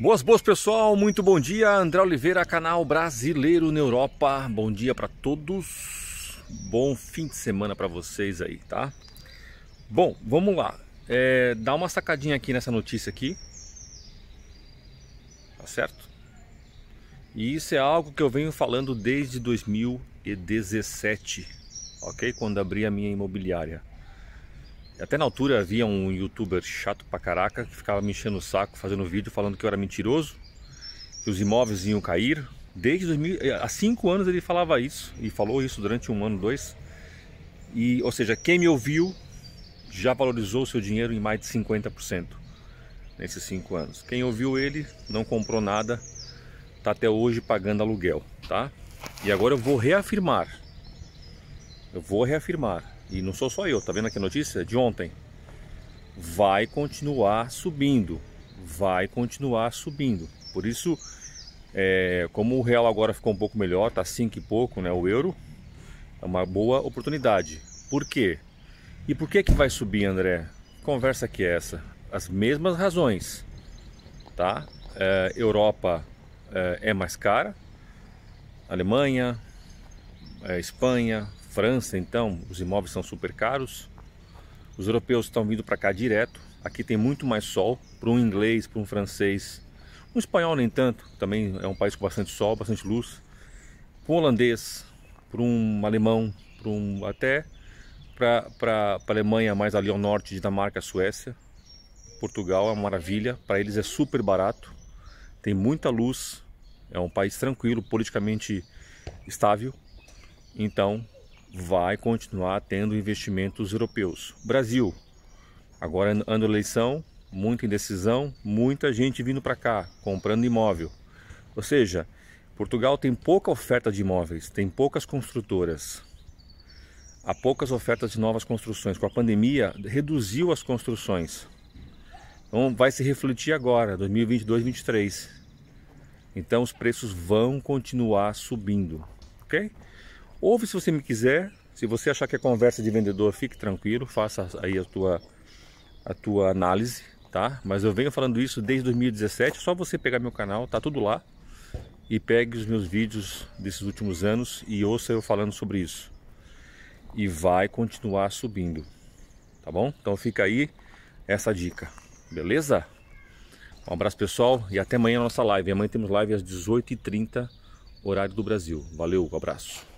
Boas, boas pessoal, muito bom dia. André Oliveira, canal Brasileiro na Europa. Bom dia para todos. Bom fim de semana para vocês aí, tá? Bom, vamos lá. É, dá uma sacadinha aqui nessa notícia aqui. Tá certo? E isso é algo que eu venho falando desde 2017, ok? Quando abri a minha imobiliária. Até na altura havia um youtuber chato pra caraca que ficava me enchendo o saco, fazendo vídeo, falando que eu era mentiroso, que os imóveis iam cair. Desde 2000, eh, há cinco anos ele falava isso e falou isso durante um ano, dois. E, ou seja, quem me ouviu já valorizou o seu dinheiro em mais de 50% nesses cinco anos. Quem ouviu ele não comprou nada, está até hoje pagando aluguel, tá? E agora eu vou reafirmar. Eu vou reafirmar e não sou só eu, tá vendo aqui a notícia de ontem? Vai continuar subindo, vai continuar subindo. Por isso, é, como o real agora ficou um pouco melhor, tá 5 e pouco, né, o euro, é uma boa oportunidade. Por quê? E por que que vai subir, André? Conversa que é essa. As mesmas razões, tá? É, Europa é, é mais cara, Alemanha, é, Espanha, França, então, os imóveis são super caros. Os europeus estão vindo para cá direto. Aqui tem muito mais sol para um inglês, para um francês. Um espanhol, nem tanto, também é um país com bastante sol, bastante luz. Para um holandês, para um alemão, para um até para a Alemanha, mais ali ao norte, Dinamarca, Suécia. Portugal é uma maravilha, para eles é super barato, tem muita luz, é um país tranquilo, politicamente estável. Então, vai continuar tendo investimentos europeus. Brasil, agora ano eleição, muita indecisão, muita gente vindo para cá comprando imóvel. Ou seja, Portugal tem pouca oferta de imóveis, tem poucas construtoras. Há poucas ofertas de novas construções. Com a pandemia, reduziu as construções. Então vai se refletir agora, 2022, 2023. Então os preços vão continuar subindo, ok? Ouve se você me quiser. Se você achar que é conversa de vendedor, fique tranquilo, faça aí a tua, a tua análise, tá? Mas eu venho falando isso desde 2017, só você pegar meu canal, tá tudo lá. E pegue os meus vídeos desses últimos anos e ouça eu falando sobre isso. E vai continuar subindo, tá bom? Então fica aí essa dica, beleza? Um abraço pessoal e até amanhã nossa live. Amanhã temos live às 18h30, horário do Brasil. Valeu, um abraço.